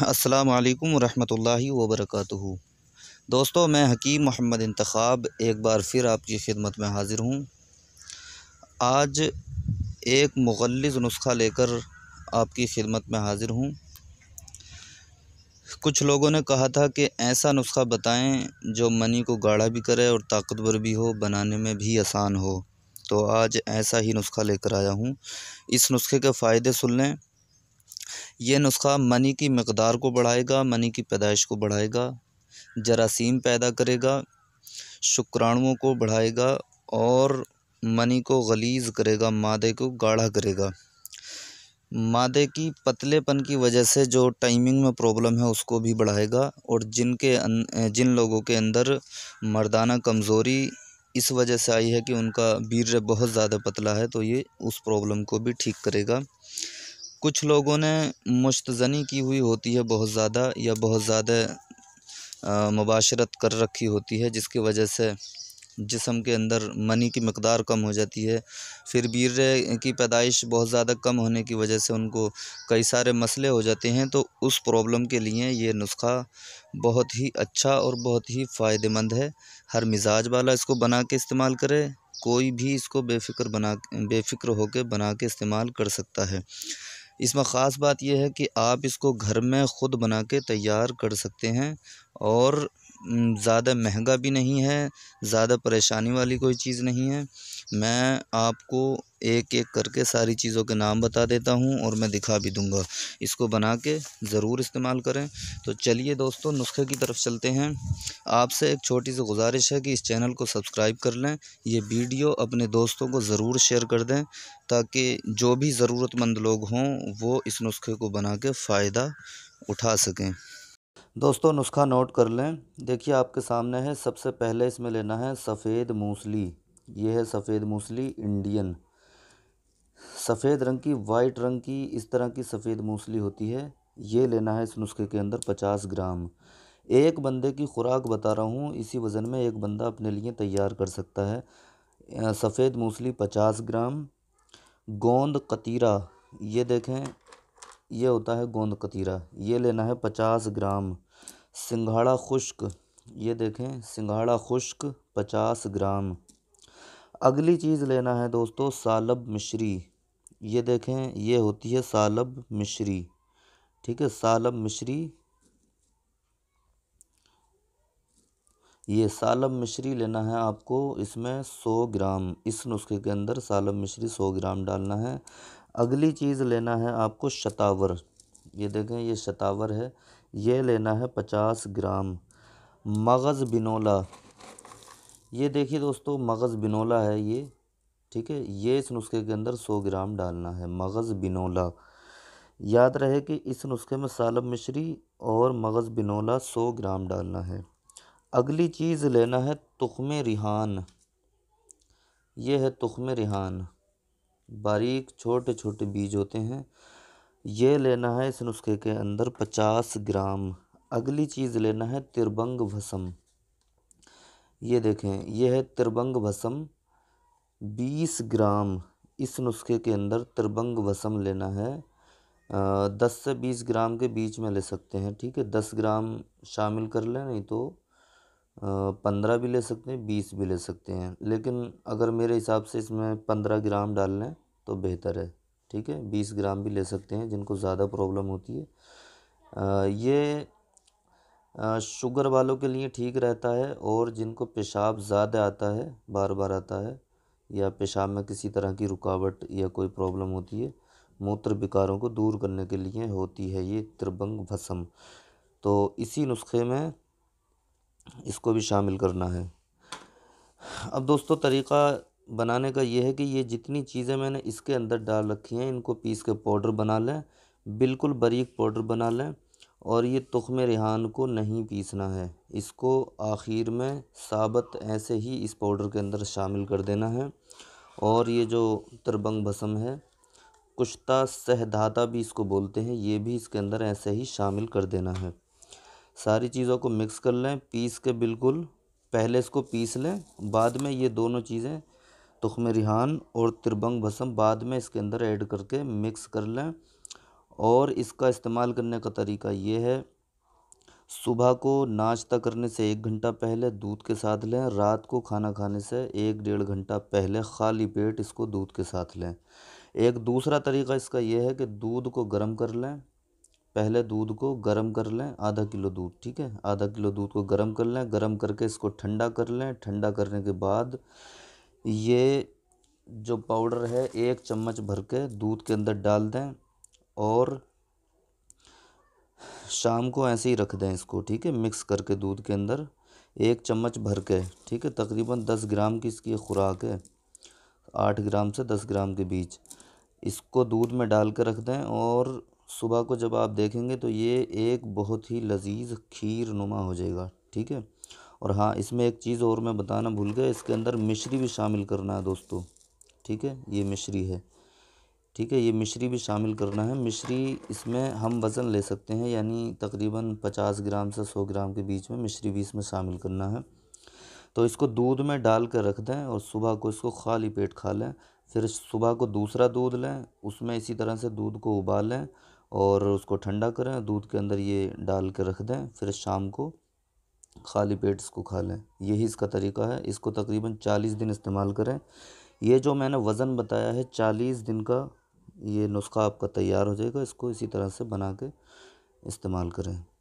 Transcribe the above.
السلام علیکم ورحمۃ اللہ وبرکاتہ دوستو میں حکیم محمد انتخاب ایک بار پھر آپ کی خدمت میں حاضر ہوں آج ایک مغلز نسخہ لے کر آپ کی خدمت میں حاضر ہوں کچھ لوگوں نے کہا تھا کہ ایسا نسخہ بتائیں جو منی کو گاڑھا بھی کرے اور طاقتور بھی ہو بنانے میں بھی آسان ہو تو آج ایسا ہی نسخہ لے کر آیا ہوں اس نسخے کے فائدے سن لیں یہ نسخہ منی کی مقدار کو بڑھائے گا منی کی پیدائش کو بڑھائے گا جراثیم پیدا کرے گا شکرانوں کو بڑھائے گا اور منی کو غلیز کرے گا مادے کو گاڑھا کرے گا مادے کی پتلے پن کی وجہ سے جو ٹائمنگ میں پرابلم ہے اس کو بھی بڑھائے گا اور جن کے ان جن لوگوں کے اندر مردانہ کمزوری اس وجہ سے آئی ہے کہ ان کا بیر بہت زیادہ پتلا ہے تو یہ اس پرابلم کو بھی ٹھیک کرے گا کچھ لوگوں نے مشتزنی کی ہوئی ہوتی ہے بہت زیادہ یا بہت زیادہ مباشرت کر رکھی ہوتی ہے جس کی وجہ سے جسم کے اندر منی کی مقدار کم ہو جاتی ہے پھر بیرے کی پیدائش بہت زیادہ کم ہونے کی وجہ سے ان کو کئی سارے مسئلے ہو جاتے ہیں تو اس پرابلم کے لیے یہ نسخہ بہت ہی اچھا اور بہت ہی فائدہ مند ہے ہر مزاج والا اس کو بنا کے استعمال کرے کوئی بھی اس کو بے فکر بنا بے فکر ہو کے بنا کے استعمال کر سکتا ہے اس میں خاص بات یہ ہے کہ آپ اس کو گھر میں خود بنا کے تیار کر سکتے ہیں اور زیادہ مہنگا بھی نہیں ہے زیادہ پریشانی والی کوئی چیز نہیں ہے میں آپ کو ایک ایک کر کے ساری چیزوں کے نام بتا دیتا ہوں اور میں دکھا بھی دوں گا اس کو بنا کے ضرور استعمال کریں تو چلیے دوستو نسخے کی طرف چلتے ہیں آپ سے ایک چھوٹی سی گزارش ہے کہ اس چینل کو سبسکرائب کر لیں یہ ویڈیو اپنے دوستوں کو ضرور شیئر کر دیں تاکہ جو بھی ضرورت مند لوگ ہوں وہ اس نسخے کو بنا کے فائدہ اٹھا سکیں دوستو نسخہ نوٹ کر لیں دیکھیے آپ کے سامنے ہے سب سے پہلے اس میں لینا ہے سفید موسلی یہ ہے سفید موسلی انڈین سفید رنگ کی وائٹ رنگ کی اس طرح کی سفید موسلی ہوتی ہے یہ لینا ہے اس نسخے کے اندر پچاس گرام ایک بندے کی خوراک بتا رہا ہوں اسی وزن میں ایک بندہ اپنے لیے تیار کر سکتا ہے سفید موسلی پچاس گرام گوند قطیرہ یہ دیکھیں یہ ہوتا ہے گوند قطیرہ یہ لینا ہے پچاس گرام سنگھاڑا خشک یہ دیکھیں سنگھاڑا خشک پچاس گرام اگلی چیز لینا ہے دوستو سالب مشری یہ دیکھیں یہ ہوتی ہے سالب مشری ٹھیک ہے سالب مشری یہ سالب مشری لینا ہے آپ کو اس میں سو گرام اس نسخے کے اندر سالب مشری سو گرام ڈالنا ہے اگلی چیز لینا ہے آپ کو شتاور یہ دیکھیں یہ شتاور ہے یہ لینا ہے پچاس گرام مغز بنولا یہ دیکھیے دوستو مغز بنولا ہے یہ ٹھیک ہے یہ اس نسخے کے اندر سو گرام ڈالنا ہے مغز بنولا یاد رہے کہ اس نسخے میں سالب مشری اور مغز بنولا سو گرام ڈالنا ہے اگلی چیز لینا ہے تخم ریحان یہ ہے تخم ریحان باریک چھوٹے چھوٹے بیج ہوتے ہیں یہ لینا ہے اس نسخے کے اندر پچاس گرام اگلی چیز لینا ہے تربنگ بھسم یہ دیکھیں یہ ہے تربنگ بھسم بیس گرام اس نسخے کے اندر تربنگ بھسم لینا ہے دس سے بیس گرام کے بیچ میں لے سکتے ہیں ٹھیک ہے دس گرام شامل کر لیں نہیں تو پندرہ بھی لے سکتے ہیں بیس بھی لے سکتے ہیں لیکن اگر میرے حساب سے اس میں پندرہ گرام ڈال لیں تو بہتر ہے ٹھیک ہے بیس گرام بھی لے سکتے ہیں جن کو زیادہ پرابلم ہوتی ہے یہ شوگر والوں کے لیے ٹھیک رہتا ہے اور جن کو پیشاب زیادہ آتا ہے بار بار آتا ہے یا پیشاب میں کسی طرح کی رکاوٹ یا کوئی پرابلم ہوتی ہے موتر بکاروں کو دور کرنے کے لیے ہوتی ہے یہ تربنگ بھسم تو اسی نسخے میں اس کو بھی شامل کرنا ہے اب دوستو طریقہ بنانے کا یہ ہے کہ یہ جتنی چیزیں میں نے اس کے اندر ڈال رکھی ہیں ان کو پیس کے پاؤڈر بنا لیں بالکل بریک پاؤڈر بنا لیں اور یہ تخم ریحان کو نہیں پیسنا ہے اس کو آخر میں ثابت ایسے ہی اس پاؤڈر کے اندر شامل کر دینا ہے اور یہ جو تربنگ بھسم ہے کشتہ سہدھاتا بھی اس کو بولتے ہیں یہ بھی اس کے اندر ایسے ہی شامل کر دینا ہے ساری چیزوں کو مکس کر لیں پیس کے بالکل پہلے اس کو پیس لیں بعد میں یہ دونوں چیزیں تخم ریحان اور تربنگ بھسم بعد میں اس کے اندر ایڈ کر کے مکس کر لیں اور اس کا استعمال کرنے کا طریقہ یہ ہے صبح کو ناشتہ کرنے سے ایک گھنٹہ پہلے دودھ کے ساتھ لیں رات کو کھانا کھانے سے ایک ڈیڑھ گھنٹہ پہلے خالی پیٹ اس کو دودھ کے ساتھ لیں ایک دوسرا طریقہ اس کا یہ ہے کہ دودھ کو گرم کر لیں پہلے دودھ کو گرم کر لیں آدھا کلو دودھ ٹھیک ہے آدھا کلو دودھ کو گرم کر لیں گرم کر کے اس کو ٹھنڈا کر لیں ٹھنڈا کرنے کے بعد یہ جو پاؤڈر ہے ایک چمچ بھر کے دودھ کے اندر ڈال دیں اور شام کو ایسے ہی رکھ دیں اس کو ٹھیک ہے مکس کر کے دودھ کے اندر ایک چمچ بھر کے ٹھیک ہے تقریباً دس گرام کی اس کی خوراک ہے آٹھ گرام سے دس گرام کے بیچ اس کو دودھ میں ڈال کے رکھ دیں اور صبح کو جب آپ دیکھیں گے تو یہ ایک بہت ہی لذیذ کھیر نما ہو جائے گا ٹھیک ہے اور ہاں اس میں ایک چیز اور میں بتانا بھول گئے اس کے اندر مشری بھی شامل کرنا ہے دوستو ٹھیک ہے یہ مشری ہے ٹھیک ہے یہ مشری بھی شامل کرنا ہے مشری اس میں ہم وزن لے سکتے ہیں یعنی تقریباً پچاس گرام سے سو گرام کے بیچ میں مشری بھی اس میں شامل کرنا ہے تو اس کو دودھ میں ڈال کر رکھ دیں اور صبح کو اس کو خالی پیٹ کھا لیں پھر صبح کو دوسرا دودھ لیں اس میں اسی طرح سے دودھ کو ابالیں اور اس کو ٹھنڈا کریں دودھ کے اندر یہ ڈال کے رکھ دیں پھر شام کو خالی پیٹ اس کو کھا لیں یہی اس کا طریقہ ہے اس کو تقریباً چالیس دن استعمال کریں یہ جو میں نے وزن بتایا ہے چالیس دن کا یہ نسخہ آپ کا تیار ہو جائے گا اس کو اسی طرح سے بنا کے استعمال کریں